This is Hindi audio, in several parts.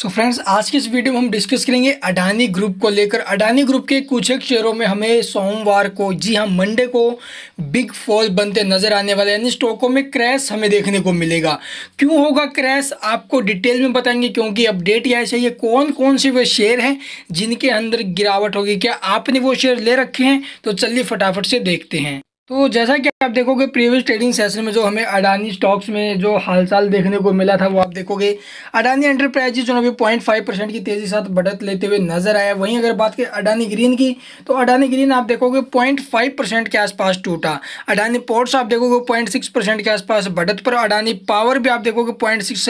सो so फ्रेंड्स आज की इस वीडियो में हम डिस्कस करेंगे अडानी ग्रुप को लेकर अडानी ग्रुप के कुछ एक शेयरों में हमें सोमवार को जी हाँ मंडे को बिग फॉल बनते नजर आने वाले यानी स्टॉकों में क्रैश हमें देखने को मिलेगा क्यों होगा क्रैश आपको डिटेल में बताएंगे क्योंकि अपडेट यह चाहिए कौन कौन से वे शेयर हैं जिनके अंदर गिरावट होगी क्या आपने वो शेयर ले रखे हैं तो चलिए फटाफट से देखते हैं तो जैसा कि आप देखोगे प्रीवियस ट्रेडिंग सेशन में जो हमें अडानी स्टॉक्स में जो हालचाल देखने को मिला था वो आप देखोगे अडानी एंटरप्राइजेज जो अभी पॉइंट फाइव परसेंट की तेज़ी साथ बढ़त लेते हुए नजर आया वहीं अगर बात करें अडानी ग्रीन की तो अडानी ग्रीन आप देखोगे पॉइंट फाइव परसेंट के आसपास टूटा अडानी पोर्ट्स आप देखोगे पॉइंट सिक्स परसेंट के आसपास बढ़त पर अडानी पावर भी आप देखोगे पॉइंट सिक्स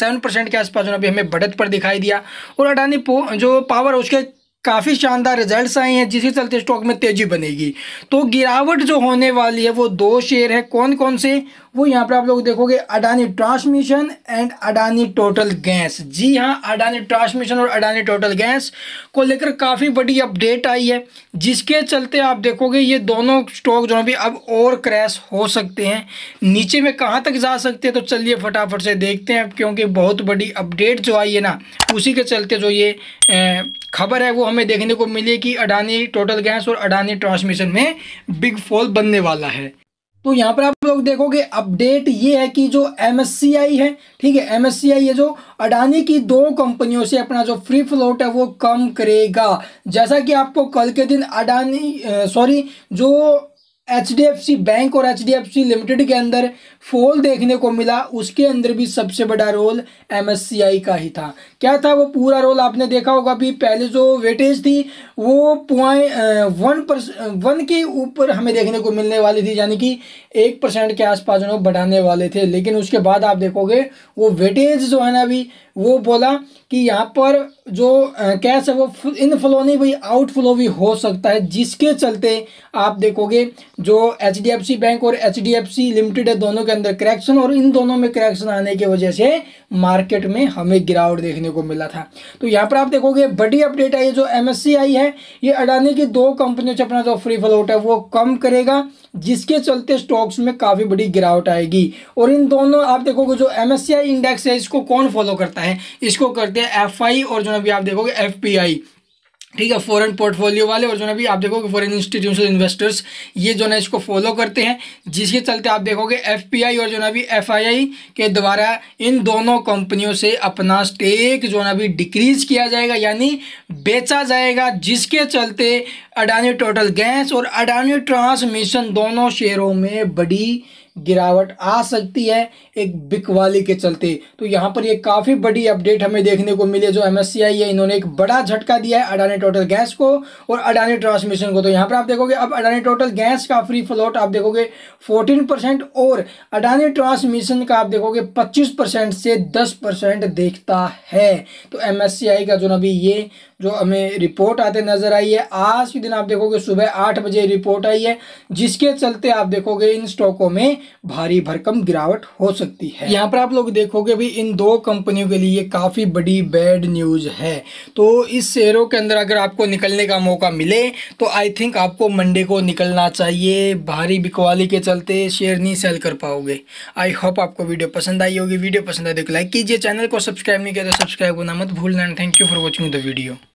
सेवन परसेंट के आसपास जो अभी हमें बढ़त पर दिखाई दिया और अडानी जो पावर उसके काफ़ी शानदार रिजल्ट्स आए हैं जिसके चलते स्टॉक में तेज़ी बनेगी तो गिरावट जो होने वाली है वो दो शेयर है कौन कौन से वो यहाँ पर आप लोग देखोगे Adani transmission and Adani total gas जी हाँ अडानी ट्रांसमिशन और अडानी टोटल गैस को लेकर काफ़ी बड़ी अपडेट आई है जिसके चलते आप देखोगे ये दोनों स्टॉक जो है भी अब और क्रैश हो सकते हैं नीचे में कहाँ तक जा सकते हैं तो चलिए फटाफट से देखते हैं क्योंकि बहुत बड़ी अपडेट जो आई है ना उसी के चलते जो ये खबर है वो हमें देखने को मिली कि अडानी टोटल गैस और अडानी ट्रांसमिशन में बिग फॉल बनने वाला है तो यहाँ पर आप लोग देखोगे अपडेट ये है कि जो एम है ठीक है एम ये जो अडानी की दो कंपनियों से अपना जो फ्री फ्लोट है वो कम करेगा जैसा कि आपको कल के दिन अडानी सॉरी जो एच बैंक और एच लिमिटेड के अंदर फॉल देखने को मिला उसके अंदर भी सबसे बड़ा रोल एम का ही था क्या था वो पूरा रोल आपने देखा होगा भी पहले जो वेटेज थी वो पॉइंट वन पर वन के ऊपर हमें देखने को मिलने वाली थी यानी कि एक परसेंट के आसपास उन्होंने बढ़ाने वाले थे लेकिन उसके बाद आप देखोगे वो वेटेज जो है ना अभी वो बोला कि यहाँ पर जो कैश है वो इन फ्लो नहीं भाई आउटफ्लो भी हो सकता है जिसके चलते आप देखोगे जो एच बैंक और एच लिमिटेड है दोनों के अंदर करेक्शन और इन दोनों में करेक्शन आने की वजह से मार्केट में हमें गिरावट देखने को मिला था तो यहाँ पर आप देखोगे बड़ी अपडेट आई है जो एम आई है ये अडानी की दो कंपनियों से अपना जो फ्री फ्लोट है वो कम करेगा जिसके चलते स्टॉक्स में काफ़ी बड़ी गिरावट आएगी और इन दोनों आप देखोगे जो एम इंडेक्स है इसको कौन फॉलो करता है इसको करते हैं एफ और जो भी आप देखोगे एफ ठीक है फॉरेन पोर्टफोलियो वाले और जो ना भी आप देखोगे फॉरेन इंस्टीट्यूशनल इन्वेस्टर्स ये जो ना इसको फॉलो करते हैं जिसके चलते आप देखोगे एफपीआई और जो ना भी एफआईआई के द्वारा इन दोनों कंपनियों से अपना स्टेक जो ना भी डिक्रीज किया जाएगा यानी बेचा जाएगा जिसके चलते अडानी टोटल गैस और अडानी ट्रांसमिशन दोनों शेयरों में बड़ी गिरावट आ सकती है एक बिकवाली के चलते तो यहाँ पर ये काफ़ी बड़ी अपडेट हमें देखने को मिली जो एम है इन्होंने एक बड़ा झटका दिया है अडानी टोटल गैस को और अडानी ट्रांसमिशन को तो यहाँ पर आप देखोगे अब अडानी टोटल गैस का फ्री फ्लोट आप देखोगे फोर्टीन परसेंट और अडानी ट्रांसमिशन का आप देखोगे पच्चीस परसेंट से दस परसेंट देखता है तो एम का जो अभी ये जो हमें रिपोर्ट आते नज़र आई है आज के दिन आप देखोगे सुबह आठ बजे रिपोर्ट आई है जिसके चलते आप देखोगे इन स्टॉकों में भारी भरकम गिरावट हो सकती है यहाँ पर आप लोग देखोगे भी इन दो कंपनियों के लिए काफ़ी बड़ी बैड न्यूज़ है तो इस शेयरों के अंदर अगर आपको निकलने का मौका मिले तो आई थिंक आपको मंडे को निकलना चाहिए भारी बिकवाली के चलते शेयर नहीं सेल कर पाओगे आई होप आपको वीडियो पसंद आई होगी वीडियो पसंद आए तो लाइक कीजिए चैनल को सब्सक्राइब नहीं किया तो सब्सक्राइब होना मत भूलना thank you for watching the video